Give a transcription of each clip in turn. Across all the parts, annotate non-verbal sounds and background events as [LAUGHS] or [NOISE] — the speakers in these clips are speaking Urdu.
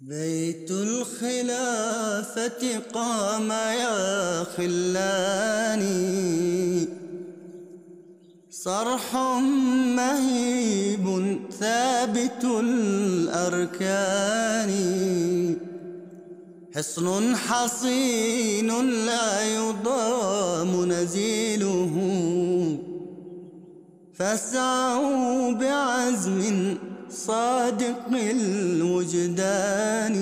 بيت الخلافة قام يا خلاني صرح مهيب ثابت الأركان حصن حصين لا يضام نزيله فاسعوا بعزم صادق الوجدان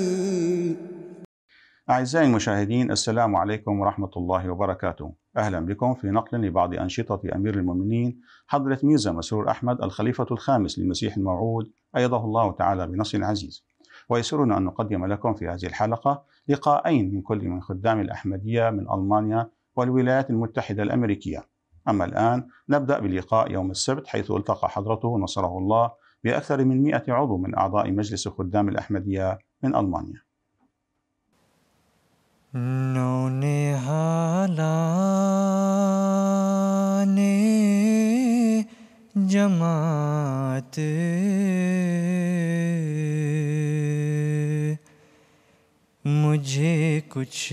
أعزائي المشاهدين السلام عليكم ورحمة الله وبركاته أهلا بكم في نقل لبعض أنشطة أمير المؤمنين حضرة ميزة مسرور أحمد الخليفة الخامس للمسيح الموعود أيضه الله تعالى بنصر عزيز ويسرنا أن نقدم لكم في هذه الحلقة لقاءين من كل من خدام الأحمدية من ألمانيا والولايات المتحدة الأمريكية أما الآن نبدأ بلقاء يوم السبت حيث التقى حضرته نصره الله بأكثر من 100 عضو من أعضاء مجلس خدام الأحمدية من ألمانيا جماعت مجھے کچھ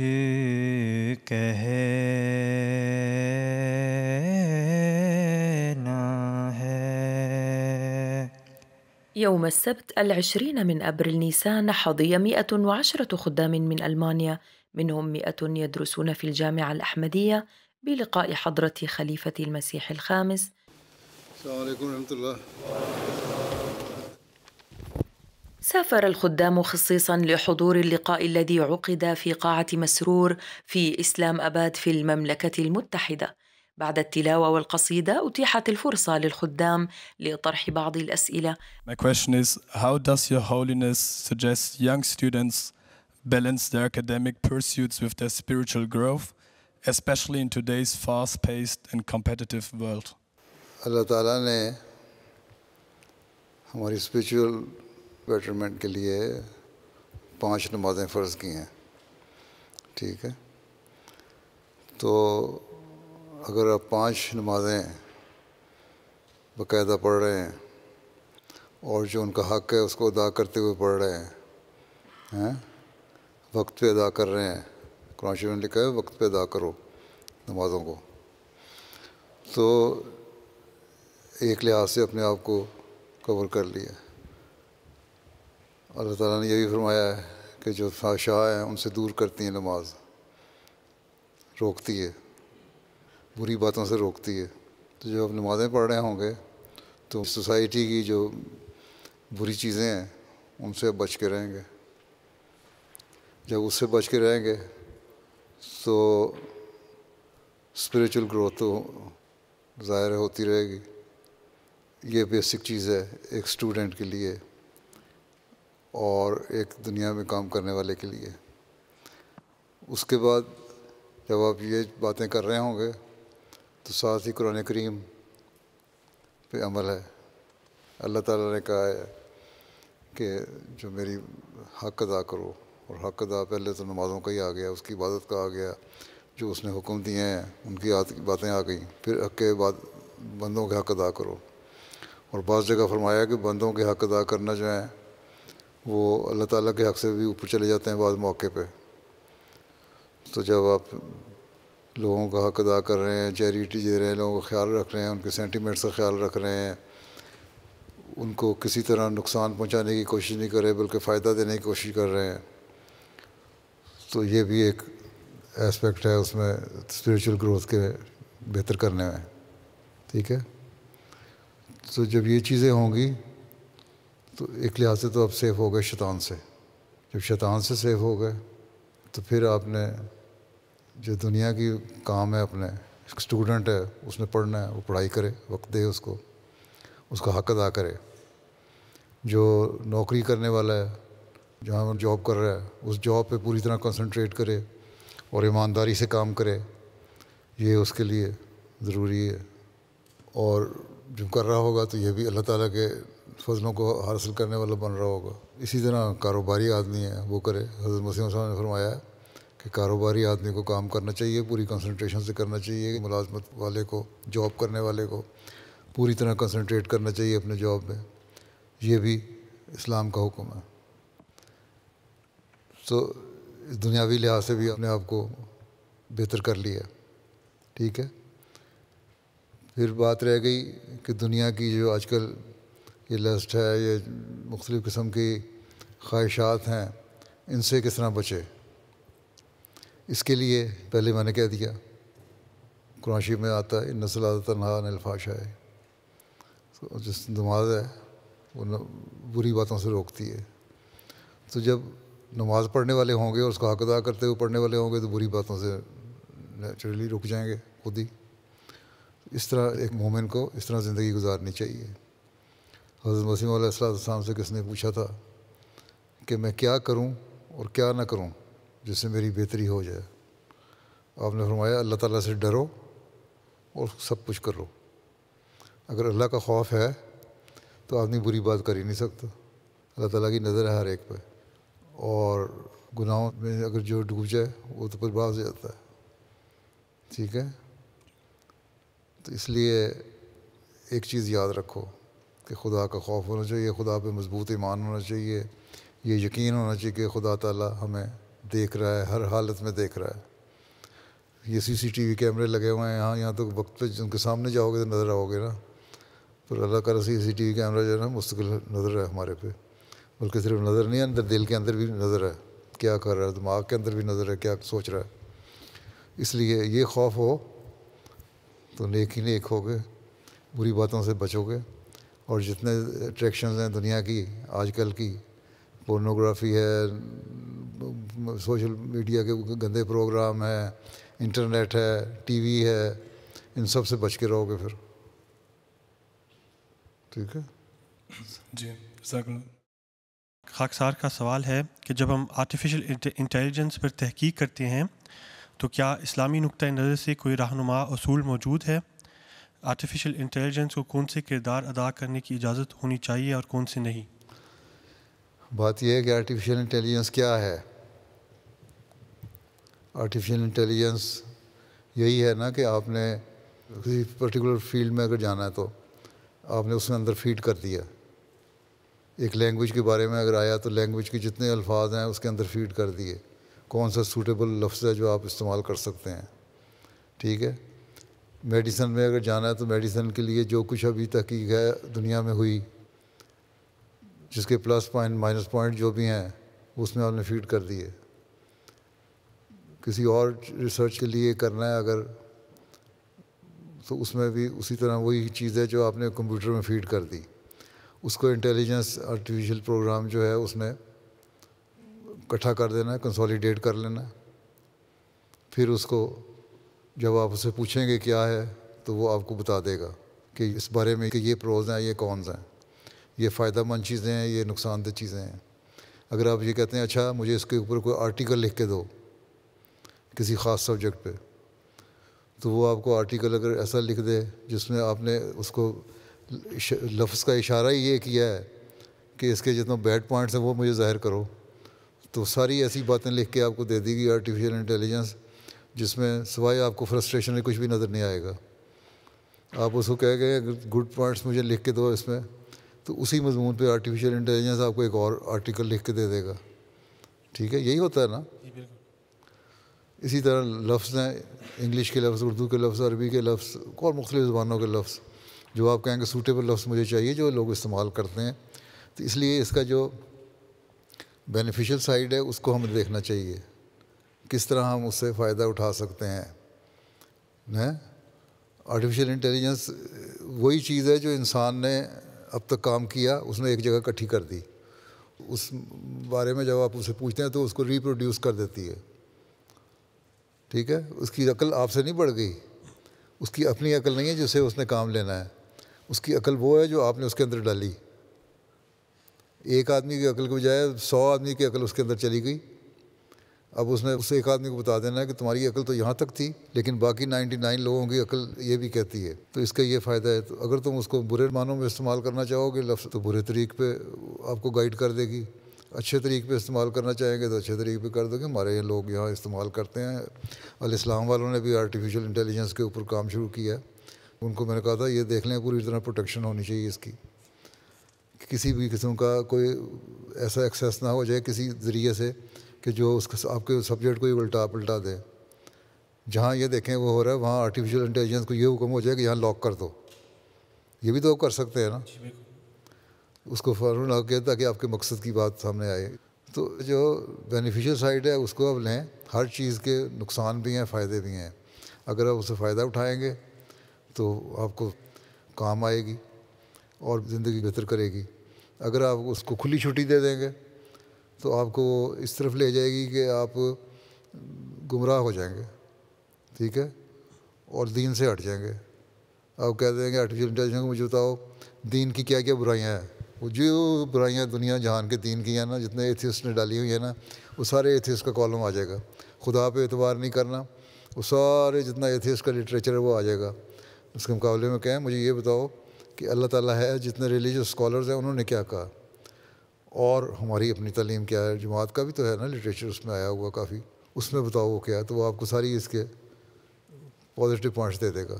يوم السبت العشرين من أبريل نيسان حظي 110 خدام من ألمانيا منهم 100 يدرسون في الجامعة الأحمدية بلقاء حضرة خليفة المسيح الخامس السلام عليكم ورحمة الله سافر الخدام خصيصا لحضور اللقاء الذي عقد في قاعة مسرور في إسلام أباد في المملكة المتحدة بعد التلاوة والقصيدة أتيحت الفرصة للخدام لطرح بعض الأسئلة. My question is how does your holiness suggest young students balance their academic pursuits with their spiritual growth especially in today's fast-paced and competitive world? अल्लाह ताला نے ہماری spiritual betterment کے लिए پانچ نمازیں فرض کی ہیں ٹھیک ہے تو اگر آپ پانچ نمازیں باقاعدہ پڑھ رہے ہیں اور جو ان کا حق ہے اس کو ادا کرتے ہوئے پڑھ رہے ہیں وقت پہ ادا کر رہے ہیں قرآن شریف نے لکھا ہے وقت پہ ادا کرو نمازوں کو تو ایک لحاظ سے اپنے آپ کو کور کر لیا اللہ تعالیٰ نے یہ بھی فرمایا ہے کہ جو فاشاہ ہیں ان سے دور کرتی ہیں نماز روکتی ہے بری باتوں سے روکتی ہے تو جب آپ نمازیں پڑھ رہے ہوں گے تو سوسائٹی کی جو بری چیزیں ہیں ان سے بچ کے رہیں گے جب اس سے بچ کے رہیں گے تو اسپریچل گروتھ تو ظاہر ہوتی رہے گی یہ بیسک چیز ہے ایک اسٹوڈنٹ کے لیے اور ایک دنیا میں کام کرنے والے کے لیے اس کے بعد جب آپ یہ باتیں کر رہے ہوں گے تو ساتھ ہی قرآن کریم پہ عمل ہے اللہ تعالیٰ نے کہا ہے کہ جو میری حق ادا کرو اور حق ادا پہلے تو نمازوں کا ہی آ گیا اس کی عبادت کا آ گیا جو اس نے حکم دیے ہیں ان کی باتیں آ گئیں پھر حق کے بعد بندوں کے حق ادا کرو اور بعض جگہ فرمایا کہ بندوں کے حق ادا کرنا جو ہیں وہ اللہ تعالیٰ کے حق سے بھی اوپر چلے جاتے ہیں بعض موقع پہ تو جب آپ لوگوں کا حق ادا کر رہے ہیں چیریٹی دے رہے ہیں لوگوں کا خیال رکھ رہے ہیں ان کے سینٹیمنٹس کا خیال رکھ رہے ہیں ان کو کسی طرح نقصان پہنچانے کی کوشش نہیں کر رہے بلکہ فائدہ دینے کی کوشش کر رہے ہیں تو یہ بھی ایک اسپیکٹ ہے اس میں اسپریچول گروتھ کے بہتر کرنے میں ٹھیک ہے تو جب یہ چیزیں ہوں گی تو ایک لحاظ سے تو آپ سیف ہو گئے شیطان سے جب شیطان سے سیف ہو گئے تو پھر آپ نے جو دنیا کی کام ہے اپنے اسٹوڈنٹ ہے اس نے پڑھنا ہے وہ پڑھائی کرے وقت دے اس کو اس کا حق ادا کرے جو نوکری کرنے والا ہے جہاں وہ جاب کر رہا ہے اس جاب پہ پوری طرح کنسنٹریٹ کرے اور ایمانداری سے کام کرے یہ اس کے لیے ضروری ہے اور جو کر رہا ہوگا تو یہ بھی اللہ تعالیٰ کے فضلوں کو حاصل کرنے والا بن رہا ہوگا اسی طرح کاروباری آدمی ہے وہ کرے حضرت مسیم صاحب نے فرمایا ہے کہ کاروباری آدمی کو کام کرنا چاہیے پوری کنسنٹریشن سے کرنا چاہیے ملازمت والے کو جاب کرنے والے کو پوری طرح کنسنٹریٹ کرنا چاہیے اپنے جاب میں یہ بھی اسلام کا حکم ہے تو دنیاوی لحاظ سے بھی اپنے آپ کو بہتر کر لیا ٹھیک ہے پھر بات رہ گئی کہ دنیا کی جو آج کل یہ لسٹ ہے یہ مختلف قسم کی خواہشات ہیں ان سے کس طرح بچے اس کے لیے پہلے میں نے کہہ دیا قرآن شریف میں آتا ہے نسل عادت ترہا الفاش آئے جس نماز ہے وہ بری باتوں سے روکتی ہے تو جب نماز پڑھنے والے ہوں گے اور اس کا ادا کرتے ہوئے پڑھنے والے ہوں گے تو بری باتوں سے نیچرلی رک جائیں گے خود ہی اس طرح ایک مومن کو اس طرح زندگی گزارنی چاہیے حضرت وسیم علیہ السلام سے کس نے پوچھا تھا کہ میں کیا کروں اور کیا نہ کروں جس سے میری بہتری ہو جائے آپ نے فرمایا اللہ تعالیٰ سے ڈرو اور سب کچھ کرو اگر اللہ کا خوف ہے تو آدمی بری بات کر ہی نہیں سکتا اللہ تعالیٰ کی نظر ہے ہر ایک پہ اور گناہوں میں اگر جو ڈوب جائے وہ تو پھر باز جاتا ہے ٹھیک ہے تو اس لیے ایک چیز یاد رکھو کہ خدا کا خوف ہونا چاہیے خدا پہ مضبوط ایمان ہونا چاہیے یہ یقین ہونا چاہیے کہ خدا تعالیٰ ہمیں دیکھ رہا ہے ہر حالت میں دیکھ رہا ہے یہ سی سی ٹی وی کیمرے لگے ہوئے ہیں یہاں یہاں تو وقت پہ جن کے سامنے جاؤ گے تو نظر آؤ گے نا پر اللہ کا سی سی ٹی وی کیمرہ جو ہے نا مستقل نظر ہے ہمارے پہ بلکہ صرف نظر نہیں ہے اندر دل کے اندر بھی نظر ہے کیا کر رہا ہے دماغ کے اندر بھی نظر ہے کیا سوچ رہا ہے اس لیے یہ خوف ہو تو نیک ہی نیک ہوگے بری باتوں سے بچو گے اور جتنے اٹریکشنز ہیں دنیا کی آج کل کی پورنوگرافی ہے سوشل میڈیا کے گندے پروگرام ہیں انٹرنیٹ ہے ٹی وی ہے ان سب سے بچ کے رہو گے پھر ٹھیک ہے جی خاکسار کا سوال ہے کہ جب ہم آرٹیفیشیل انٹیلیجنس پر تحقیق کرتے ہیں تو کیا اسلامی نقطۂ نظر سے کوئی رہنما اصول موجود ہے آرٹیفیشیل انٹیلیجنس کو کون سے کردار ادا کرنے کی اجازت ہونی چاہیے اور کون سے نہیں بات یہ ہے کہ آرٹیفیشیل انٹیلیجنس کیا ہے آرٹیفیشیل انٹیلیجنس یہی ہے نا کہ آپ نے کسی پرٹیکولر فیلڈ میں اگر جانا ہے تو آپ نے اس میں اندر فیڈ کر دیا ایک لینگویج کے بارے میں اگر آیا تو لینگویج کے جتنے الفاظ ہیں اس کے اندر فیڈ کر دیے کون سا سوٹیبل لفظ ہے جو آپ استعمال کر سکتے ہیں ٹھیک ہے میڈیسن میں اگر جانا ہے تو میڈیسن کے لیے جو کچھ ابھی تحقیق ہے دنیا میں ہوئی جس کے پلس پوائنٹ مائنس پوائنٹ جو بھی ہیں اس میں آپ نے فیڈ کر دیے کسی اور ریسرچ کے لیے کرنا ہے اگر تو اس میں بھی اسی طرح وہی چیز ہے جو آپ نے کمپیوٹر میں فیڈ کر دی اس کو انٹیلیجنس آرٹیفیشیل پروگرام جو ہے اس میں اکٹھا کر دینا ہے کنسالیڈیٹ کر لینا ہے پھر اس کو جب آپ اسے پوچھیں گے کیا ہے تو وہ آپ کو بتا دے گا کہ اس بارے میں کہ یہ پروز ہیں یہ کونز ہیں یہ فائدہ مند چیزیں ہیں یہ نقصان دہ چیزیں ہیں اگر آپ یہ کہتے ہیں اچھا مجھے اس کے اوپر کوئی آرٹیکل لکھ کے دو کسی خاص سبجیکٹ پہ تو وہ آپ کو آرٹیکل اگر ایسا لکھ دے جس میں آپ نے اس کو لفظ کا اشارہ ہی یہ کیا ہے کہ اس کے جتنا بیڈ پوائنٹس ہیں وہ مجھے ظاہر کرو تو ساری ایسی باتیں لکھ کے آپ کو دے دی گی آرٹیفیشیل انٹیلیجنس جس میں سوائے آپ کو فرسٹریشن میں کچھ بھی نظر نہیں آئے گا آپ اس کو کہہ گئے گڈ پوائنٹس مجھے لکھ کے دو اس میں تو اسی مضمون پہ آرٹیفیشیل انٹیلیجنس آپ کو ایک اور آرٹیکل لکھ کے دے دے گا ٹھیک ہے یہی ہوتا ہے نا اسی طرح لفظ ہیں انگلش کے لفظ اردو کے لفظ عربی کے لفظ اور مختلف زبانوں کے لفظ جو آپ کہیں گے سوٹیبل لفظ مجھے چاہیے جو لوگ استعمال کرتے ہیں تو اس لیے اس کا جو بینیفیشل سائڈ ہے اس کو ہمیں دیکھنا چاہیے کس طرح ہم اس سے فائدہ اٹھا سکتے ہیں آرٹیفیشیل انٹیلیجنس وہی چیز ہے جو انسان نے اب تک کام کیا اس نے ایک جگہ کٹھی کر دی اس بارے میں جب آپ اسے پوچھتے ہیں تو اس کو ریپروڈیوس کر دیتی ہے ٹھیک ہے اس کی عقل آپ سے نہیں بڑھ گئی اس کی اپنی عقل نہیں ہے جسے اس نے کام لینا ہے اس کی عقل وہ ہے جو آپ نے اس کے اندر ڈالی ایک آدمی کی عقل کے بجائے سو آدمی کی عقل اس کے اندر چلی گئی اب اس نے اس ایک آدمی کو بتا دینا ہے کہ تمہاری عقل تو یہاں تک تھی لیکن باقی نائنٹی نائن لوگوں کی عقل یہ بھی کہتی ہے تو اس کا یہ فائدہ ہے تو اگر تم اس کو برے معنوں میں استعمال کرنا چاہو گے لفظ تو برے طریقے پہ آپ کو گائیڈ کر دے گی اچھے طریقے پہ استعمال کرنا چاہیں گے تو اچھے طریقے پہ کر دو گے ہمارے یہ لوگ یہاں استعمال کرتے ہیں الاسلام والوں نے بھی آرٹیفیشیل انٹیلیجنس کے اوپر کام شروع کیا ہے ان کو میں نے کہا تھا یہ دیکھ لیں پوری طرح پروٹیکشن ہونی چاہیے اس کی کسی بھی قسم کا کوئی ایسا ایکسیس نہ ہو جائے کسی ذریعے سے کہ جو اس آپ کے سبجیکٹ ہی الٹا پلٹا دے جہاں یہ دیکھیں وہ ہو رہا ہے وہاں آرٹیفیشیل انٹیلیجنس کو یہ حکم ہو جائے کہ یہاں لاک کر دو یہ بھی تو کر سکتے ہیں نا جی، اس کو فوراً نہ ہو کے تاکہ آپ کے مقصد کی بات سامنے آئے تو جو بینیفیشیل سائڈ ہے اس کو آپ لیں ہر چیز کے نقصان بھی ہیں فائدے بھی ہیں اگر آپ اسے فائدہ اٹھائیں گے تو آپ کو کام آئے گی اور زندگی بہتر کرے گی اگر آپ اس کو کھلی چھٹی دے دیں گے تو آپ کو وہ اس طرف لے جائے گی کہ آپ گمراہ ہو جائیں گے ٹھیک ہے اور دین سے ہٹ جائیں گے آپ کہہ دیں گے انٹیلیجنس کو مجھے بتاؤ دین کی کیا کیا برائیاں ہیں وہ جو برائیاں دنیا جہان کے دین کی ہیں نا جتنے ایتھیس نے ڈالی ہوئی ہیں نا وہ سارے ایتھیس کا کالم آ جائے گا خدا پہ اعتبار نہیں کرنا وہ سارے جتنا ایتھیس کا لٹریچر ہے وہ آ جائے گا اس کے مقابلے میں کہیں مجھے یہ بتاؤ کہ اللہ تعالیٰ ہے جتنے ریلیجس اسکالرز ہیں انہوں نے کیا کہا اور ہماری اپنی تعلیم کیا ہے جماعت کا بھی تو ہے نا لٹریچر اس میں آیا ہوا کافی اس میں بتاؤ وہ کیا ہے تو وہ آپ کو ساری اس کے پازیٹیو پوائنٹس دے دے گا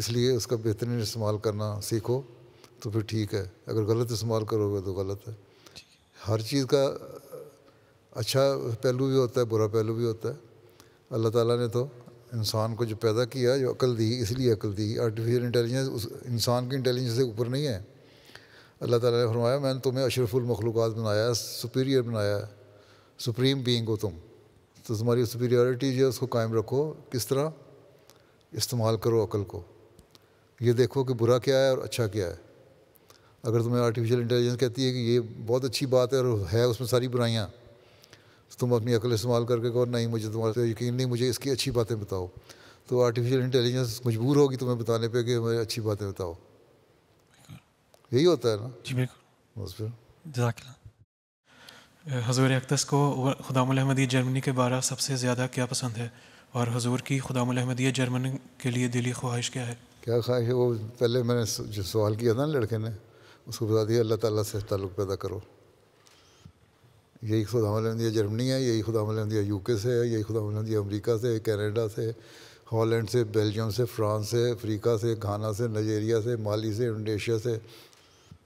اس لیے اس کا بہترین استعمال کرنا سیکھو تو پھر ٹھیک ہے اگر غلط استعمال کرو گے تو غلط ہے ہر چیز کا اچھا پہلو بھی ہوتا ہے برا پہلو بھی ہوتا ہے اللہ تعالیٰ نے تو انسان کو جو پیدا کیا جو عقل دی اس لیے عقل دی آرٹیفیشیل انٹیلیجنس اس انسان کی انٹیلیجنس سے اوپر نہیں ہے اللہ تعالیٰ نے فرمایا میں نے تمہیں اشرف المخلوقات بنایا ہے سپیریئر بنایا ہے سپریم بینگ ہو تم تو تمہاری سپیریورٹی جو ہے اس کو قائم رکھو کس طرح استعمال کرو عقل کو یہ دیکھو کہ برا کیا ہے اور اچھا کیا ہے اگر تمہیں آرٹیفیشیل انٹیلیجنس کہتی ہے کہ یہ بہت اچھی بات ہے اور ہے اس میں ساری برائیاں تم اپنی عقل استعمال کر کے کہو نہیں مجھے تمہارے یقین نہیں مجھے اس کی اچھی باتیں بتاؤ تو آرٹیفیشل انٹیلیجنس مجبور ہوگی تمہیں بتانے پہ کہ ہمیں اچھی باتیں بتاؤ یہی ہوتا ہے نا جی بالکل حضور اقدس کو خدام الحمدیہ جرمنی کے بارہ سب سے زیادہ کیا پسند ہے اور حضور کی خدام الحمدیہ جرمنی کے لیے دلی خواہش کیا ہے کیا خواہش ہے وہ پہلے میں نے جو سوال کیا تھا نا لڑکے نے اس کو بتا دیا اللہ تعالیٰ سے تعلق پیدا کرو یہی خدا میں لیا جرمنی ہے یہی خدا میں لیا یو کے سے ہے یہی خدا میں آدھی امریکہ سے کینیڈا سے ہالینڈ سے بیلجیم سے فرانس سے افریقہ سے گھانا سے نائجیریا سے مالی سے انڈونیشیا سے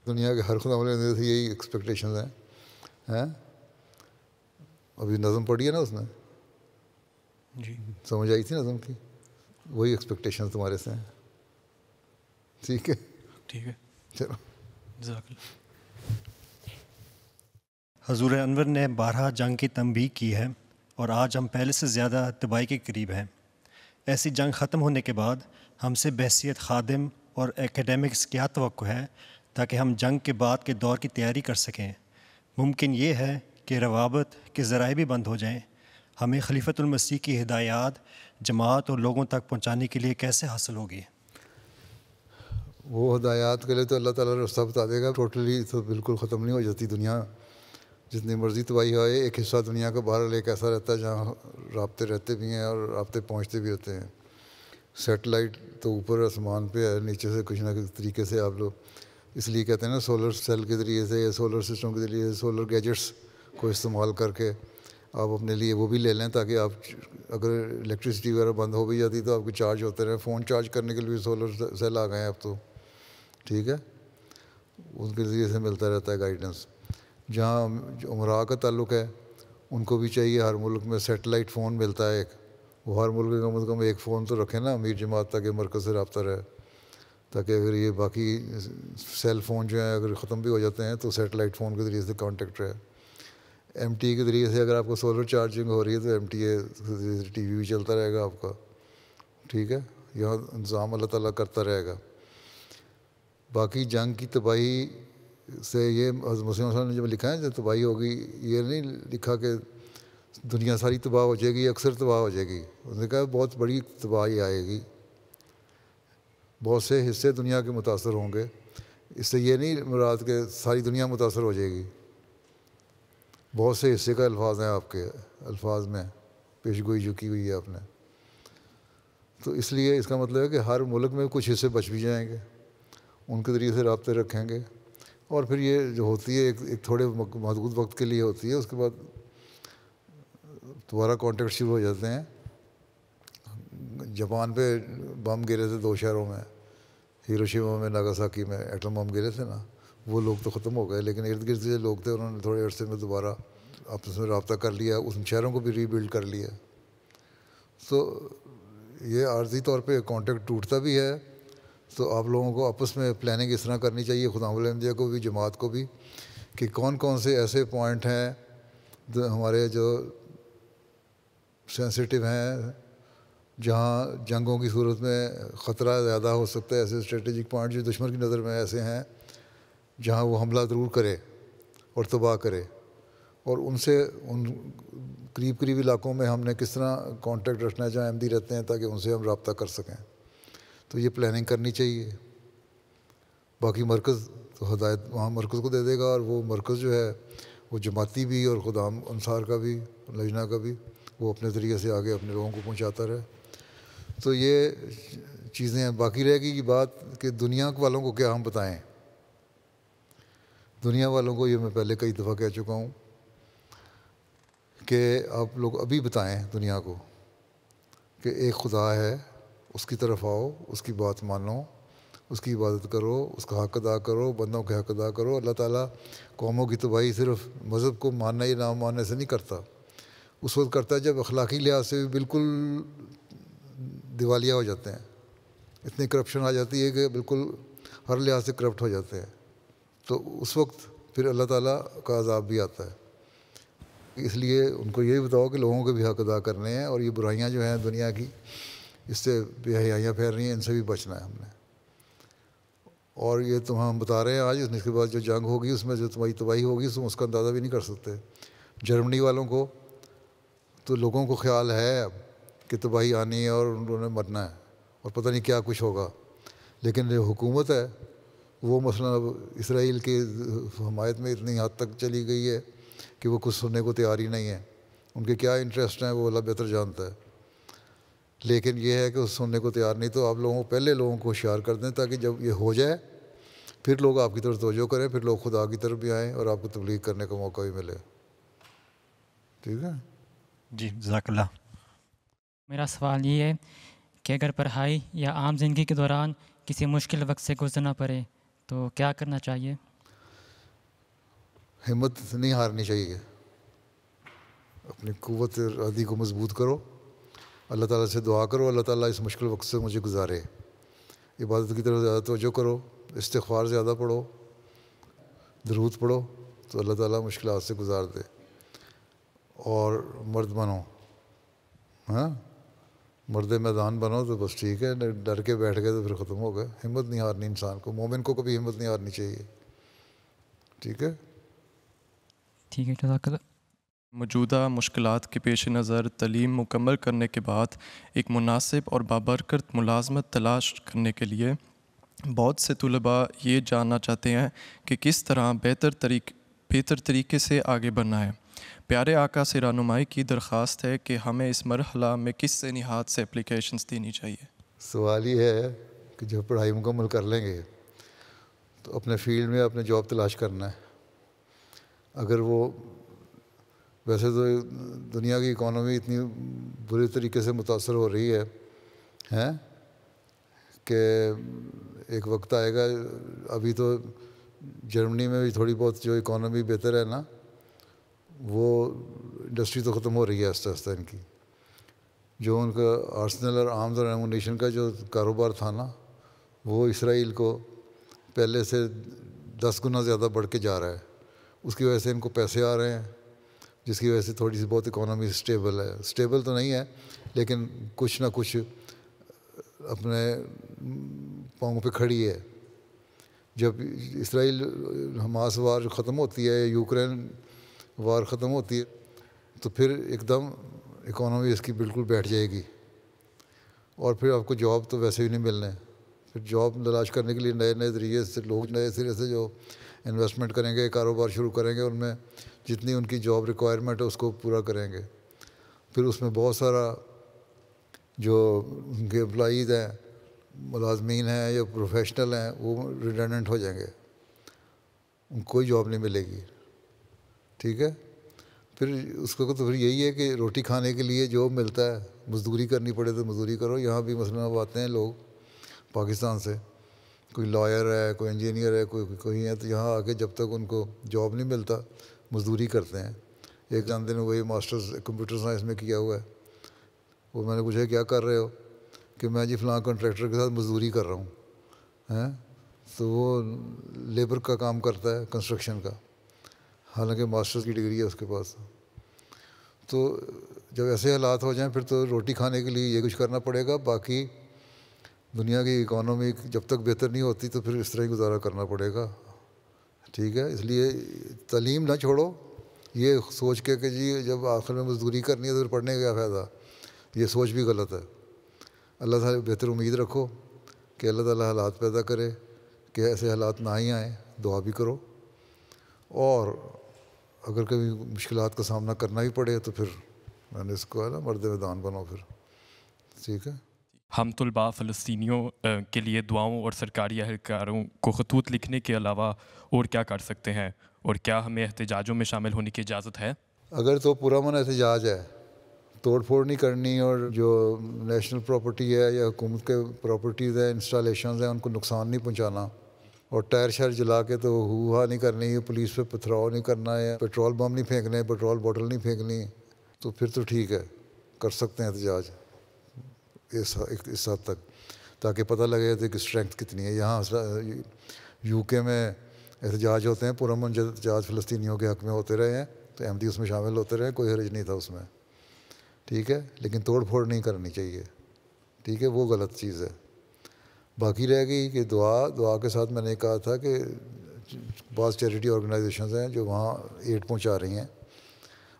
دنیا کے ہر خدا سے یہی ایکسپیکٹیشنز ہیں ہیں ابھی نظم پڑھی ہے نا اس نے جی سمجھ آئی تھی نظم کی وہی ایکسپیکٹیشن تمہارے سے ہیں ٹھیک ہے ٹھیک ہے چلو حضور انور نے بارہ جنگ کی تنبیہ کی ہے اور آج ہم پہلے سے زیادہ تباہی کے قریب ہیں ایسی جنگ ختم ہونے کے بعد ہم سے بحثیت خادم اور اکیڈیمکس کیا توقع ہے تاکہ ہم جنگ کے بعد کے دور کی تیاری کر سکیں ممکن یہ ہے کہ روابط کے ذرائع بھی بند ہو جائیں ہمیں خلیفت المسیح کی ہدایات جماعت اور لوگوں تک پہنچانے کے لیے کیسے حاصل ہوگی وہ ہدایات کے لیے تو اللہ تعالیٰ رستہ بتا دے گا ٹوٹلی تو بالکل ختم نہیں ہو جاتی دنیا جتنی مرضی تباہی ہوئے ایک حصہ دنیا کا باہر ایک ایسا رہتا ہے جہاں رابطے رہتے بھی ہیں اور رابطے پہنچتے بھی ہوتے ہیں سیٹلائٹ تو اوپر آسمان پہ ہے نیچے سے کچھ نہ کچھ طریقے سے آپ لوگ اس لیے کہتے ہیں نا سولر سیل کے ذریعے سے یا سولر سسٹم کے ذریعے سے سولر گیجٹس کو استعمال کر کے آپ اپنے لیے وہ بھی لے لیں تاکہ آپ اگر الیکٹریسٹی وغیرہ بند ہو بھی جاتی تو آپ کو چارج ہوتے رہے فون چارج کرنے کے لیے سولر سیل آ گئے ہیں اب تو ٹھیک ہے ان کے ذریعے سے ملتا رہتا ہے گائیڈنس جہاں عمرہ کا تعلق ہے ان کو بھی چاہیے ہر ملک میں سیٹلائٹ فون ملتا ہے ایک وہ ہر ملک میں کم از کم ایک فون تو رکھے نا امیر جماعت تاکہ مرکز سے رابطہ رہے تاکہ اگر یہ باقی سیل فون جو ہیں اگر ختم بھی ہو جاتے ہیں تو سیٹلائٹ فون کے ذریعے سے کانٹیکٹ رہے ایم ٹی کے ذریعے سے اگر آپ کو سولر چارجنگ ہو رہی ہے تو M T A T V بھی چلتا رہے گا آپ کا ٹھیک ہے یہاں انتظام اللہ تعالیٰ کرتا رہے گا باقی جنگ کی تباہی سے یہ مسلم صاحب نے جب لکھا ہے جو تباہی ہوگی یہ نہیں لکھا کہ دنیا ساری تباہ ہو جائے گی اکثر تباہ ہو جائے گی انہوں نے کہا بہت بڑی تباہی آئے گی بہت سے حصے دنیا کے متاثر ہوں گے اس سے یہ نہیں مراد کہ ساری دنیا متاثر ہو جائے گی بہت سے حصے کا الفاظ ہیں آپ کے الفاظ میں پیشگوئی کی ہوئی ہے آپ نے تو اس لیے اس کا مطلب ہے کہ ہر ملک میں کچھ حصے بچ بھی جائیں گے ان کے ذریعے سے رابطے رکھیں گے اور پھر یہ جو ہوتی ہے ایک ایک تھوڑے محدود وقت کے لیے ہوتی ہے اس کے بعد دوبارہ کانٹیکٹ شروع ہو جاتے ہیں جاپان پہ بم گرے تھے دو شہروں میں ہیرو میں ناگاساکی میں ایٹم بم گرے تھے نا وہ لوگ تو ختم ہو گئے لیکن ارد گرد جو لوگ تھے انہوں نے تھوڑے عرصے میں دوبارہ آپس میں رابطہ کر لیا ان شہروں کو بھی ری بلڈ کر لیا تو یہ عارضی طور پہ کانٹیکٹ ٹوٹتا بھی ہے تو آپ لوگوں کو آپس میں پلاننگ اس طرح کرنی چاہیے خدا الحمدیہ کو بھی جماعت کو بھی کہ کون کون سے ایسے پوائنٹ ہیں جو ہمارے جو سینسیٹیو ہیں جہاں جنگوں کی صورت میں خطرہ زیادہ ہو سکتا ہے ایسے اسٹریٹجک پوائنٹ جو دشمن کی نظر میں ایسے ہیں جہاں وہ حملہ ضرور کرے اور تباہ کرے اور ان سے ان قریب قریب علاقوں میں ہم نے کس طرح کانٹیکٹ رکھنا ہے جو آمدی رہتے ہیں تاکہ ان سے ہم رابطہ کر سکیں تو یہ پلاننگ کرنی چاہیے باقی مرکز تو ہدایت وہاں مرکز کو دے دے گا اور وہ مرکز جو ہے وہ جماعتی بھی اور خدام انصار کا بھی لجنا کا بھی وہ اپنے ذریعے سے آگے اپنے لوگوں کو پہنچاتا رہے تو یہ چیزیں باقی رہ گئی یہ بات کہ دنیا والوں کو کیا ہم بتائیں دنیا والوں کو یہ میں پہلے کئی دفعہ کہہ چکا ہوں کہ آپ لوگ ابھی بتائیں دنیا کو کہ ایک خدا ہے اس کی طرف آؤ اس کی بات مانو اس کی عبادت کرو اس کا حق ادا کرو بندوں کے حق ادا کرو اللہ تعالیٰ قوموں کی تباہی صرف مذہب کو ماننا یا نہ ماننے سے نہیں کرتا اس وقت کرتا ہے جب اخلاقی لحاظ سے بھی بالکل دیوالیہ ہو جاتے ہیں اتنی کرپشن آ جاتی ہے کہ بالکل ہر لحاظ سے کرپٹ ہو جاتے ہیں تو اس وقت پھر اللہ تعالیٰ کا عذاب بھی آتا ہے اس لیے ان کو یہ بتاؤ کہ لوگوں کے بھی حق ادا کرنے ہیں اور یہ برائیاں جو ہیں دنیا کی اس سے بے حیاں پھیل رہی ہیں ان سے بھی بچنا ہے ہم نے اور یہ ہم بتا رہے ہیں آج اس کے بعد جو جنگ ہوگی اس میں جو تمہاری تباہی ہوگی تم اس کا اندازہ بھی نہیں کر سکتے جرمنی والوں کو تو لوگوں کو خیال ہے اب کہ تباہی آنی ہے اور انہوں نے مرنا ہے اور پتہ نہیں کیا کچھ ہوگا لیکن جو حکومت ہے وہ مثلا اب اسرائیل کی حمایت میں اتنی حد تک چلی گئی ہے کہ وہ کچھ سننے کو تیار ہی نہیں ہے ان کے کیا انٹرسٹ ہیں وہ اللہ بہتر جانتا ہے لیکن یہ ہے کہ اس سننے کو تیار نہیں تو آپ لوگوں پہلے لوگوں کو ہوشیار کر دیں تاکہ جب یہ ہو جائے پھر لوگ آپ کی طرف توجہ کریں پھر لوگ خدا کی طرف بھی آئیں اور آپ کو تبلیغ کرنے کا موقع بھی ملے ٹھیک ہے جی جزاک اللہ میرا سوال یہ ہے کہ اگر پڑھائی یا عام زندگی کے دوران کسی مشکل وقت سے گزرنا پڑے تو کیا کرنا چاہیے ہمت نہیں ہارنی چاہیے اپنی قوت ارادی کو مضبوط کرو اللہ تعالیٰ سے دعا کرو اللہ تعالیٰ اس مشکل وقت سے مجھے گزارے عبادت کی طرف زیادہ توجہ کرو استغفار زیادہ پڑھو درود پڑھو تو اللہ تعالیٰ مشکلات سے گزار دے اور مرد بنو ہاں مرد میدان بنو تو بس ٹھیک ہے ڈر کے بیٹھ گئے تو پھر ختم ہو گئے ہمت نہیں ہارنی انسان کو مومن کو کبھی ہمت نہیں ہارنی چاہیے ٹھیک ہے ٹھیک ہے موجودہ مشکلات کے پیش نظر تعلیم مکمل کرنے کے بعد ایک مناسب اور بابرکت ملازمت تلاش کرنے کے لیے بہت سے طلباء یہ جاننا چاہتے ہیں کہ کس طرح بہتر طریقے بہتر طریقے سے آگے بڑھنا ہے پیارے آقا سے رہنمائی کی درخواست ہے کہ ہمیں اس مرحلہ میں کس سے نہاد سے اپلیکیشنس دینی چاہیے سوال یہ ہے کہ جب پڑھائی مکمل کر لیں گے تو اپنے فیلڈ میں اپنے جاب تلاش کرنا ہے اگر وہ ویسے تو دنیا کی اکانومی اتنی بری طریقے سے متاثر ہو رہی ہے ہیں کہ ایک وقت آئے گا ابھی تو جرمنی میں بھی تھوڑی بہت جو اکانومی بہتر ہے نا وہ انڈسٹری تو ختم ہو رہی ہے آہستہ آہستہ ان کی جو ان کا آرسنل اور اور ایمونیشن کا جو کاروبار تھا نا وہ اسرائیل کو پہلے سے دس گنا زیادہ بڑھ کے جا رہا ہے اس کی وجہ سے ان کو پیسے آ رہے ہیں جس کی وجہ سے تھوڑی سی بہت اکانومی اسٹیبل ہے اسٹیبل تو نہیں ہے لیکن کچھ نہ کچھ اپنے پاؤں پہ کھڑی ہے جب اسرائیل حماس وار ختم ہوتی ہے یوکرین وار ختم ہوتی ہے تو پھر ایک دم اکانومی اس کی بالکل بیٹھ جائے گی اور پھر آپ کو جاب تو ویسے بھی نہیں ملنے پھر جاب تلاش کرنے کے لیے نئے نئے ذریعے سے لوگ نئے سرے سے جو انویسٹمنٹ کریں گے کاروبار شروع کریں گے ان میں جتنی ان کی جاب ریکوائرمنٹ ہے اس کو پورا کریں گے پھر اس میں بہت سارا جو ان کے امپلائیز ہیں ملازمین ہیں یا پروفیشنل ہیں وہ ریڈنڈنٹ ہو جائیں گے ان کو کوئی جاب نہیں ملے گی ٹھیک ہے پھر اس کو تو پھر یہی ہے کہ روٹی کھانے کے لیے جاب ملتا ہے مزدوری کرنی پڑے تو مزدوری کرو یہاں بھی مثلاً اب آتے ہیں لوگ پاکستان سے کوئی لائر ہے کوئی انجینئر ہے کوئی کوئی ہے تو یہاں آ کے جب تک ان کو جاب نہیں ملتا مزدوری کرتے ہیں ایک جانتے ہیں وہی ماسٹرز کمپیوٹر سائنس میں کیا ہوا ہے وہ میں نے پوچھا کیا کر رہے ہو کہ میں جی فلاں کنٹریکٹر کے ساتھ مزدوری کر رہا ہوں ہیں تو وہ لیبر کا کام کرتا ہے کنسٹرکشن کا حالانکہ ماسٹرز کی ڈگری ہے اس کے پاس تو جب ایسے حالات ہو جائیں پھر تو روٹی کھانے کے لیے یہ کچھ کرنا پڑے گا باقی دنیا کی اکانومی جب تک بہتر نہیں ہوتی تو پھر اس طرح ہی گزارا کرنا پڑے گا ٹھیک ہے اس لیے تعلیم نہ چھوڑو یہ سوچ کے کہ جی جب آخر میں مزدوری کرنی ہے تو پھر پڑھنے کا کیا فائدہ یہ سوچ بھی غلط ہے اللہ تعالیٰ بہتر امید رکھو کہ اللہ تعالیٰ حالات پیدا کرے کہ ایسے حالات نہ ہی آئیں دعا بھی کرو اور اگر کبھی مشکلات کا سامنا کرنا بھی پڑے تو پھر میں نے اس کو ہے نا مرد میدان بناؤ پھر ٹھیک ہے ہم طلباء فلسطینیوں کے لیے دعاؤں اور سرکاری اہلکاروں کو خطوط لکھنے کے علاوہ اور کیا کر سکتے ہیں اور کیا ہمیں احتجاجوں میں شامل ہونے کی اجازت ہے اگر تو پرامن احتجاج ہے توڑ پھوڑ نہیں کرنی اور جو نیشنل پراپرٹی ہے یا حکومت کے پراپرٹیز ہیں انسٹالیشنز ہیں ان کو نقصان نہیں پہنچانا اور ٹائر شائر جلا کے تو ہوا نہیں کرنی پولیس پہ پتھراؤ نہیں کرنا ہے پٹرول بم نہیں پھینکنے پٹرول بوٹل نہیں پھینکنی تو پھر تو ٹھیک ہے کر سکتے ہیں احتجاج اس اس حد تک تاکہ پتہ لگے تھے کہ اسٹرنتھ کتنی ہے یہاں یو کے میں احتجاج ہوتے ہیں پرامن احتجاج فلسطینیوں کے حق میں ہوتے رہے ہیں تو احمدی اس میں شامل ہوتے رہے ہیں کوئی حرج نہیں تھا اس میں ٹھیک ہے لیکن توڑ پھوڑ نہیں کرنی چاہیے ٹھیک ہے وہ غلط چیز ہے باقی رہ گئی کہ دعا دعا کے ساتھ میں نے کہا تھا کہ بعض چیریٹی آرگنائزیشنز ہیں جو وہاں ایڈ پہنچا رہی ہیں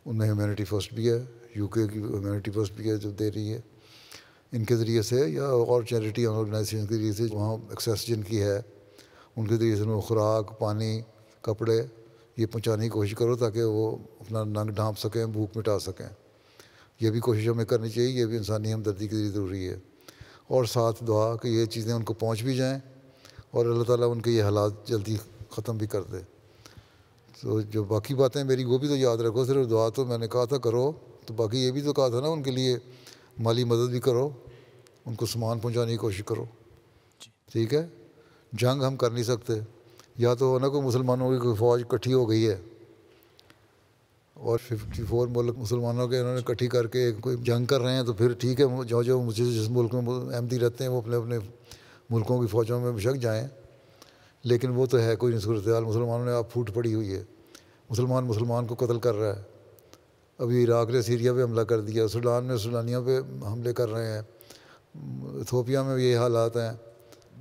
ان میں ہیومینٹی فسٹ بھی ہے یو کے کی ہیومینٹی فسٹ بھی ہے جو دے رہی ہے ان کے ذریعے سے یا اور چیریٹی آرگنائزیشن کے ذریعے سے وہاں ایکسیس جن کی ہے ان کے ذریعے سے خوراک پانی کپڑے یہ پہنچانے کی کوشش کرو تاکہ وہ اپنا ننگ ڈھانپ سکیں بھوک مٹا سکیں یہ بھی کوشش ہمیں کرنی چاہیے یہ بھی انسانی ہمدردی کے ذریعے ضروری ہے اور ساتھ دعا کہ یہ چیزیں ان کو پہنچ بھی جائیں اور اللہ تعالیٰ ان کے یہ حالات جلدی ختم بھی کر دے تو جو باقی باتیں میری وہ بھی تو یاد رکھو صرف دعا تو میں نے کہا تھا کرو تو باقی یہ بھی تو کہا تھا نا ان کے لیے مالی مدد بھی کرو ان کو سامان پہنچانے کی کوشش کرو ٹھیک ہے جنگ ہم کر نہیں سکتے یا تو نہ کوئی مسلمانوں کی کوئی فوج کٹھی ہو گئی ہے اور ففٹی فور ملک مسلمانوں کے انہوں نے کٹھی کر کے کوئی جنگ کر رہے ہیں تو پھر ٹھیک ہے جو جو مجھے جس ملک میں احمدی رہتے ہیں وہ اپنے اپنے ملکوں کی فوجوں میں بشک جائیں لیکن وہ تو ہے کوئی نہیں صورتحال مسلمانوں نے آپ پھوٹ پڑی ہوئی ہے مسلمان مسلمان کو قتل کر رہا ہے ابھی عراق نے سیریا پہ حملہ کر دیا سوڈان میں سولانیہ پہ حملے کر رہے ہیں ایتھوپیا میں بھی یہی حالات ہیں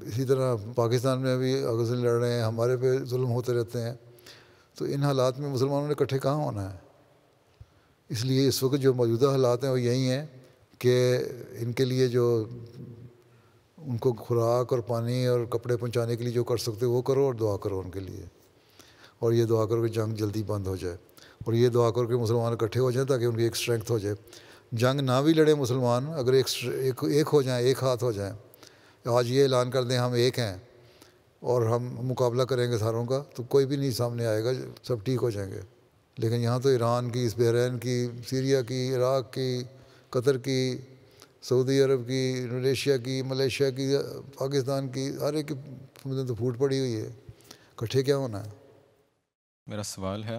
اسی طرح پاکستان میں بھی اگزن لڑ رہے ہیں ہمارے پہ ظلم ہوتے رہتے ہیں تو ان حالات میں مسلمانوں نے کٹھے کہاں ہونا ہے اس لیے اس وقت جو موجودہ حالات ہیں وہ یہی ہیں کہ ان کے لیے جو ان کو خوراک اور پانی اور کپڑے پہنچانے کے لیے جو کر سکتے وہ کرو اور دعا کرو ان کے لیے اور یہ دعا کرو کہ جنگ جلدی بند ہو جائے اور یہ دعا کرو کہ مسلمان اکٹھے ہو جائیں تاکہ ان کی ایک اسٹرنگھ ہو جائے جنگ نہ بھی لڑے مسلمان اگر ایک ایک ہو جائیں ایک ہاتھ ہو جائیں آج یہ اعلان کر دیں ہم ایک ہیں اور ہم مقابلہ کریں گے ساروں کا تو کوئی بھی نہیں سامنے آئے گا سب ٹھیک ہو جائیں گے لیکن یہاں تو ایران کی اس بحرین کی سیریا کی عراق کی قطر کی سعودی عرب کی انڈونیشیا کی ملیشیا کی پاکستان کی ہر ایک تو پھوٹ پڑی ہوئی ہے کٹھے کیا ہونا ہے میرا سوال ہے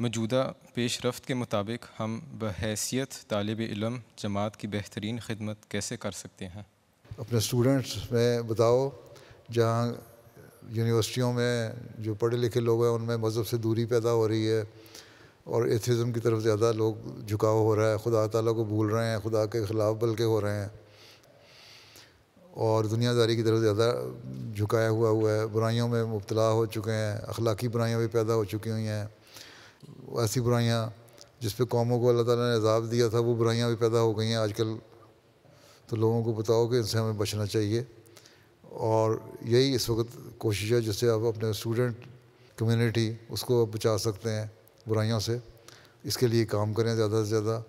موجودہ پیش رفت کے مطابق ہم بحیثیت طالب علم جماعت کی بہترین خدمت کیسے کر سکتے ہیں اپنے اسٹوڈنٹس میں بتاؤ جہاں یونیورسٹیوں میں جو پڑھے لکھے لوگ ہیں ان میں مذہب سے دوری پیدا ہو رہی ہے اور ایتھیزم کی طرف زیادہ لوگ جھکاؤ ہو رہا ہے خدا تعالیٰ کو بھول رہے ہیں خدا کے خلاف بلکہ ہو رہے ہیں اور دنیا داری کی طرف زیادہ جھکایا ہوا ہوا ہے برائیوں میں مبتلا ہو چکے ہیں اخلاقی برائیاں بھی پیدا ہو چکی ہوئی ہیں ایسی برائیاں جس پہ قوموں کو اللہ تعالیٰ نے عذاب دیا تھا وہ برائیاں بھی پیدا ہو گئی ہیں آج کل تو لوگوں کو بتاؤ کہ ان سے ہمیں بچنا چاہیے اور یہی اس وقت کوشش ہے جس سے آپ اپنے اسٹوڈنٹ کمیونٹی اس کو بچا سکتے ہیں برائیوں سے اس کے لیے کام کریں زیادہ سے زیادہ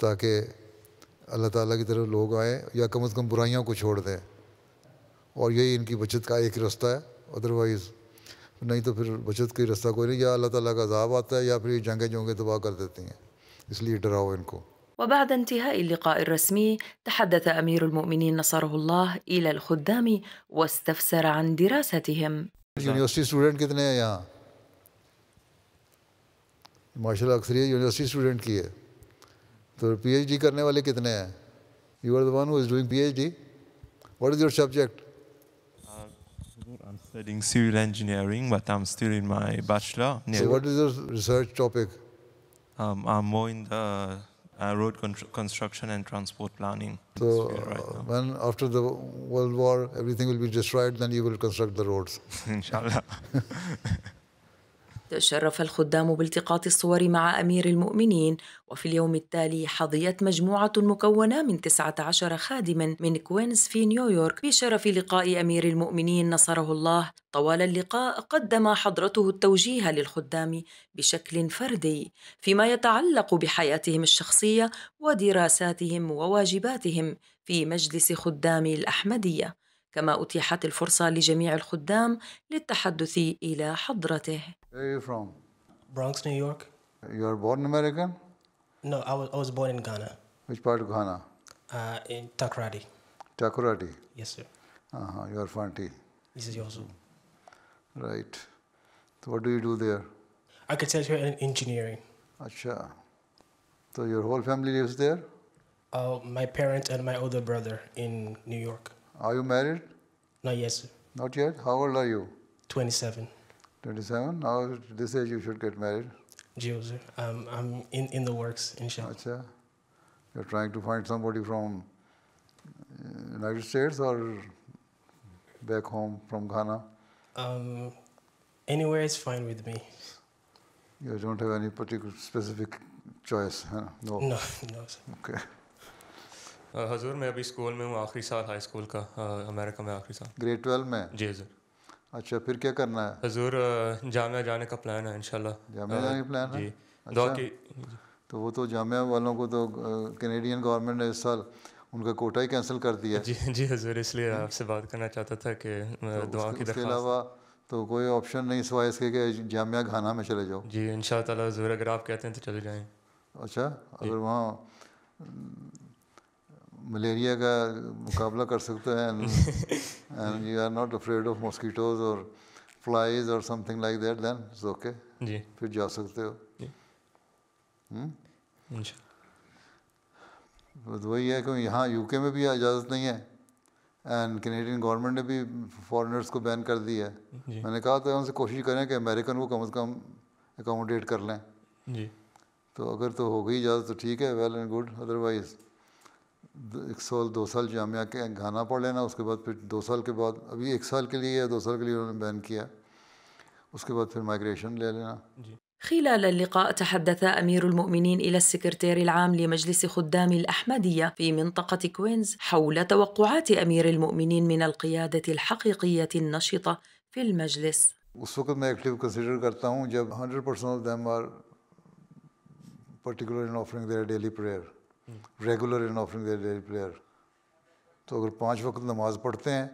تاکہ اللہ تعالیٰ کی طرف لوگ آئیں یا کم از کم برائیوں کو چھوڑ دیں اور یہی ان کی بچت کا ایک رستہ ہے ادروائز نہیں تو پھر بچت کی رستہ کوئی نہیں یا اللہ تعالیٰ کا عذاب آتا ہے یا پھر یہ جنگیں جنگیں تباہ کر دیتی ہیں اس لیے ڈراؤ ان کو وبعد انتهاء اللقاء الرسمي تحدث أمير المؤمنين نصره الله إلى الخدام واستفسر عن دراستهم یونیورسٹی اسٹوڈینٹ کتنے ہیں یہاں ماشاء اللہ اکثریت یونیورسٹی اسٹوڈینٹ کی ہے تو پی ایچ ڈی کرنے والے کتنے ہیں you are the one who is is doing P H D what your subject studying civil engineering, but I'm still in my bachelor. So, what is your research topic? Um, I'm more in the uh, road construction and transport planning. So, uh, right when after the World War everything will be destroyed, then you will construct the roads. [LAUGHS] Inshallah. [LAUGHS] تشرف الخدام بالتقاط الصور مع أمير المؤمنين وفي اليوم التالي حظيت مجموعة مكونة من 19 خادم من كوينز في نيويورك بشرف لقاء أمير المؤمنين نصره الله طوال اللقاء قدم حضرته التوجيه للخدام بشكل فردي فيما يتعلق بحياتهم الشخصية ودراساتهم وواجباتهم في مجلس خدام الأحمدية كما أتيحت الفرصة لجميع الخدام للتحدث إلى حضرته. Where are you from? Bronx, New York. You are born American? No, I was, I was born in Ghana. Which part of Ghana? Uh, in Takoradi. Takoradi? Yes, sir. Uh-huh, you are Fanti. This is Yosu. Right. So what do you do there? Architecture and engineering. Acha. So your whole family lives there? Uh, my parents and my older brother in New York. Are you married? Not yet, sir. Not yet? How old are you? 27. 27? Now, this age you should get married. Jio, sir. Um, I'm in, in the works, inshallah. Acha. You're trying to find somebody from uh, United States or back home from Ghana? Um, anywhere is fine with me. You don't have any particular specific choice, huh? No. No, [LAUGHS] no. Sir. Okay. حضور میں ابھی اسکول میں ہوں آخری سال ہائی اسکول کا امریکہ میں آخری سال گریٹ ٹویلو میں جی حضور اچھا پھر کیا کرنا ہے حضور جامعہ جانے کا پلان ہے انشاءاللہ جامعہ جانے کا پلان جی۔, اچھا۔ جی تو وہ تو جامعہ والوں کو تو کینیڈین گورنمنٹ نے اس سال ان کا کوٹا ہی کینسل کر دیا جی جی حضور اس لیے آپ سے بات کرنا چاہتا تھا کہ دعا کی اس کے علاوہ تو کوئی آپشن نہیں سوائے اس کے کہ جامعہ گھانا میں چلے جاؤ جی ان شاء اللہ حضور اگر آپ کہتے ہیں تو چلے جائیں اچھا جی۔ اگر وہاں ملیریا کا مقابلہ کر سکتے ہیں افریڈ آف ماسکیٹوز اور فلائز اور something like that then is okay جی پھر جا سکتے ہو جی۔ وہی ہے کہ یہاں یو کے میں بھی اجازت نہیں ہے اینڈ کینیڈین گورنمنٹ نے بھی فارنرس کو بین کر دی ہے جی۔ میں نے کہا تو ان سے کوشش کریں کہ امیریکن کو کم از کم اکاموڈیٹ کر لیں جی تو اگر تو ہو گئی اجازت تو ٹھیک ہے ویل اینڈ گڈ ادروائز سال साल दो साल जामिया के गाना पढ़ लेना उसके बाद फिर दो साल के बाद अभी एक साल के लिए या दो साल के लिए उन्होंने बैन किया उसके बाद फिर माइग्रेशन ले लेना जी خلال اللقاء تحدث أمير المؤمنين إلى السكرتير العام لمجلس خدام الأحمدية في منطقة كوينز حول توقعات أمير المؤمنين من القيادة الحقيقية النشطة في المجلس 100% regular in offering daily prayer تو اگر پانچ وقت نماز پڑھتے ہیں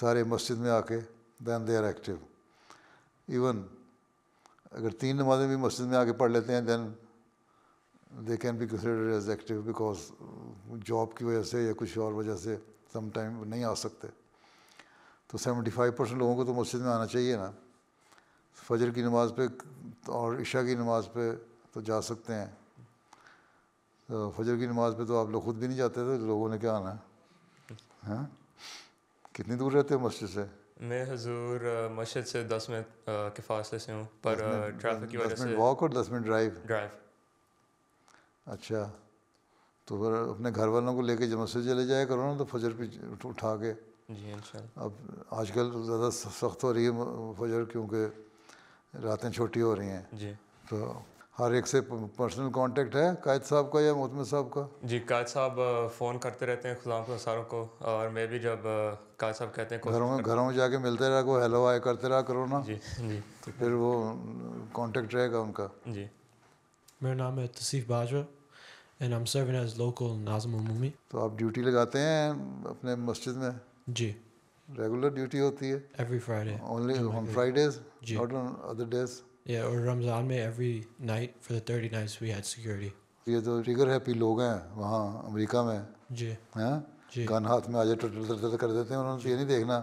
سارے مسجد میں آ کے then they are active even اگر تین نمازیں بھی مسجد میں آ کے پڑھ لیتے ہیں then they can be consider as active because job کی وجہ سے یا کچھ اور وجہ سے سم ٹائم نہیں آ سکتے تو سیونٹی فائیو پرسینٹ لوگوں کو تو مسجد میں آنا چاہیے نا فجر کی نماز پہ اور عشاء کی نماز پہ تو جا سکتے ہیں تو فجر کی نماز پہ تو آپ لوگ خود بھی نہیں جاتے تھے لوگوں نے کیا آنا ہے ہاں کتنی دور رہتے ہیں مسجد سے میں حضور مسجد سے دس منٹ کے فاصلے سے ہوں پر دس منٹ ڈرائیو اچھا تو پھر اپنے گھر والوں کو لے کے جب مسجد چلے جائے کرو نا تو فجر پہ اٹھا کے جی ان شاء اللہ اب آج کل زیادہ سخت ہو رہی ہے فجر کیونکہ راتیں چھوٹی ہو رہی ہیں جی تو ہر ایک سے پرسنل کانٹیکٹ ہے قائد صاحب کا یا محتمد صاحب کا جی قائد صاحب فون کرتے رہتے ہیں خدا ساروں کو اور میں بھی جب قائد صاحب کہتے ہیں گھروں میں گھروں میں جا کے ملتے رہا کو ہیلو آئے کرتے رہا کرو نا جی جی پھر وہ کانٹیکٹ رہے گا ان کا جی میرا نام ہے Tauseef Bajwa and I'm serving as local ناظم عمومی تو آپ ڈیوٹی لگاتے ہیں اپنے مسجد میں جی ریگولر ڈیوٹی ہوتی ہے every Friday only on Fridays not on other days اور رمضان میں every night for the thirty nights we had یہ تو فگر ہیپی لوگ ہیں وہاں امریکہ میں جی ہاں جی۔ گن ہاتھ میں آ جائے ٹوٹل کر دیتے ہیں انہوں نے یہ نہیں دیکھنا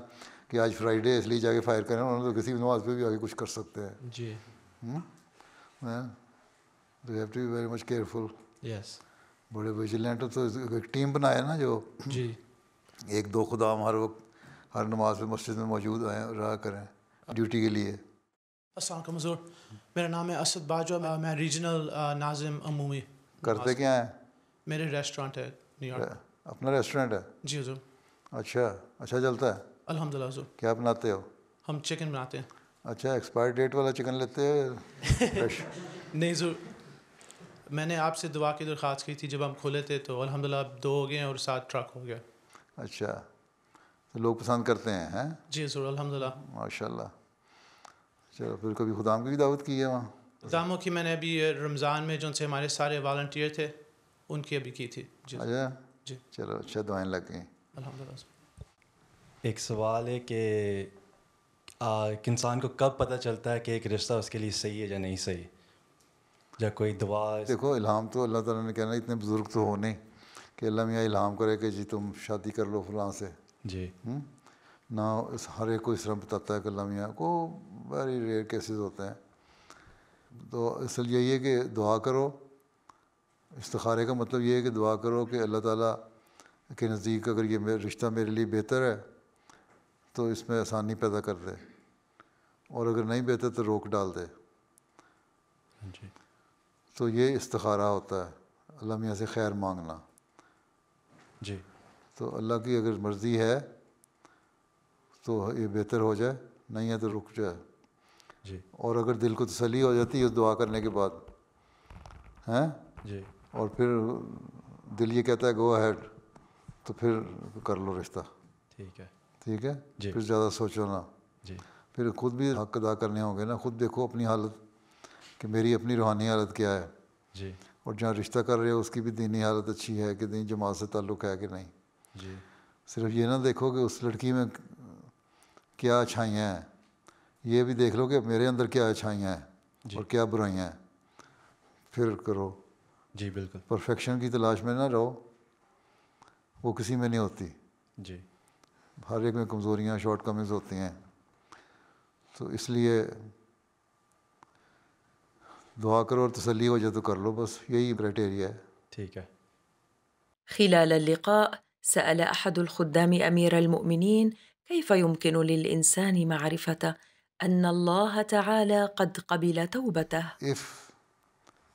کہ آج فرائیڈے اس لیے جا کے فائر کریں انہوں نے تو کسی بھی نماز پہ بھی آگے کچھ کر سکتے ہیں جی have to be very much careful yes بڑے ویجیلینٹ تو ایک ٹیم بنایا نا جو جی ایک دو خدام ہر وقت ہر نماز پہ مسجد میں موجود آئیں رہا کریں ڈیوٹی کے لیے السلام علیکم حضور میرا نام ہے اسد باجو میں ریجنل ناظم عمومی کرتے کیا ہیں میرے ریسٹورینٹ ہے نیو یارک اپنا ریسٹورینٹ ہے جی حضور اچھا اچھا چلتا ہے الحمد للہ حضور کیا بناتے ہو ہم چکن بناتے ہیں اچھا ایکسپائر ڈیٹ والا چکن لیتے [LAUGHS] نہیں حضور میں نے آپ سے دعا کی درخواست کی تھی جب ہم کھولے تھے تو الحمد للہ اب دو ہو گئے ہیں اور سات ٹرک ہو گیا اچھا لوگ پسند کرتے ہیں جی حضور الحمد للہ ماشاء اللہ چلو اچھا، پھر کبھی خدام کی بھی دعوت کی ہے وہاں خداموں کی میں نے ابھی رمضان میں جن سے ہمارے سارے والنٹیئر تھے ان کی ابھی کی تھی جی, اچھا۔ جی۔ چلو اچھا دعائیں لگ گئیں الحمد للہ ایک سوال ہے کہ ایک انسان کو کب پتہ چلتا ہے کہ ایک رشتہ اس کے لیے صحیح ہے یا نہیں صحیح یا کوئی دعا دیکھو الہام تو اللہ تعالیٰ نے کہنا اتنے بزرگ تو ہونے کہ اللہ میاں الہام کرے کہ جی تم شادی کر لو فلاں سے جی ہوں نہ اس ہر ایک کو اس طرح بتاتا ہے کہ علامیہ کو ویری ریئر کیسز ہوتے ہیں تو اصل یہی ہے کہ دعا کرو استخارے کا مطلب یہ ہے کہ دعا کرو کہ اللہ تعالیٰ کے نزدیک اگر یہ رشتہ میرے لیے بہتر ہے تو اس میں آسانی پیدا کر دے اور اگر نہیں بہتر تو روک ڈال دے جی تو یہ استخارہ ہوتا ہے اللہ میاں سے خیر مانگنا جی تو اللہ کی اگر مرضی ہے تو یہ بہتر ہو جائے نہیں ہے تو رک جائے جی اور اگر دل کو تسلی ہو جاتی ہے دعا کرنے کے بعد ہیں جی اور پھر دل یہ کہتا ہے گو ہیڈ تو پھر کر لو رشتہ ٹھیک ہے ٹھیک ہے جی پھر زیادہ سوچو نا جی پھر خود بھی حق ادا کرنے ہوں گے نا خود دیکھو اپنی حالت کہ میری اپنی روحانی حالت کیا ہے جی اور جہاں رشتہ کر رہے ہو اس کی بھی دینی حالت اچھی ہے کہ دینی جماعت سے تعلق ہے کہ نہیں جی صرف یہ نہ دیکھو کہ اس لڑکی میں کیا اچھائیاں ہیں یہ بھی دیکھ لو کہ میرے اندر کیا اچھائیاں ہیں جی۔ اور کیا برائیاں ہیں پھر کرو جی بالکل پرفیکشن کی تلاش میں نہ رہو وہ کسی میں نہیں ہوتی جی ہر ایک میں کمزوریاں شارٹ کمنگز ہوتی ہیں تو اس لیے دعا کرو اور تسلی وجہ تو کر لو بس یہی کرائٹیریا ہے ٹھیک ہے خلال اللقاء سأل أحد الخدام أمير المؤمنين كيف يمكن للإنسان معرفة أن الله تعالى قد قبل توبته؟ If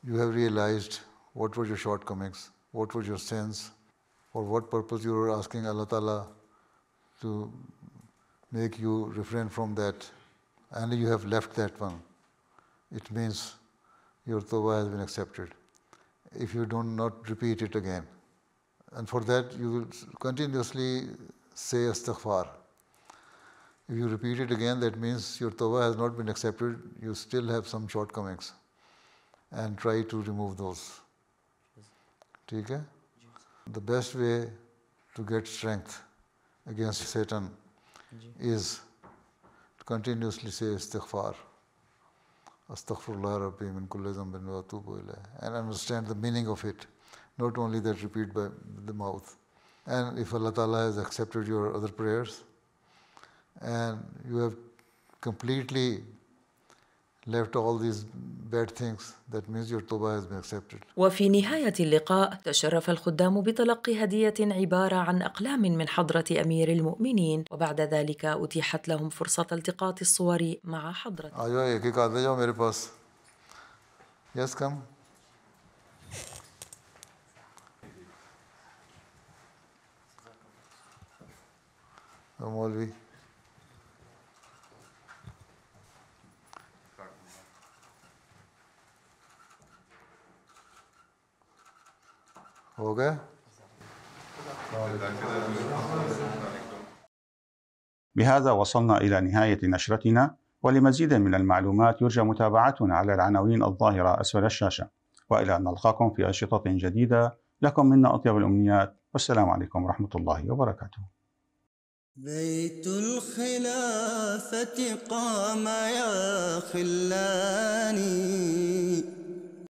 you have realized what were your shortcomings, what were your sins, for what purpose you were asking Allah Ta'ala to make you refrain from that, and you have left that one, it means your tawbah has been accepted. If you do not repeat it again, and for that you will continuously say astaghfar. If you repeat it again, that means your tawbah has not been accepted. You still have some shortcomings. And try to remove those. Okay? The best way to get strength against Satan is to continuously say istighfar. Astaghfirullah min kulli And understand the meaning of it. Not only that repeat by the mouth. And if Allah Ta'ala has accepted your other prayers, and you have completely left all these bad things that means your toba has been accepted. وفي نهاية اللقاء تشرف الخدام بتلقي هدية عبارة عن أقلام من حضرة أمير المؤمنين وبعد ذلك أتيحت لهم فرصة التقاط الصور مع حضرته. ايوه एक एक आधे जाओ मेरे पास. Yes come. آه، هو بهذا وصلنا إلى نهاية نشرتنا ولمزيد من المعلومات يرجى متابعتنا على العناوين الظاهرة أسفل الشاشة وإلى أن نلقاكم في أنشطة جديدة لكم منا أطيب الأمنيات والسلام عليكم ورحمة الله وبركاته بيت الخلافة قام يا خلاني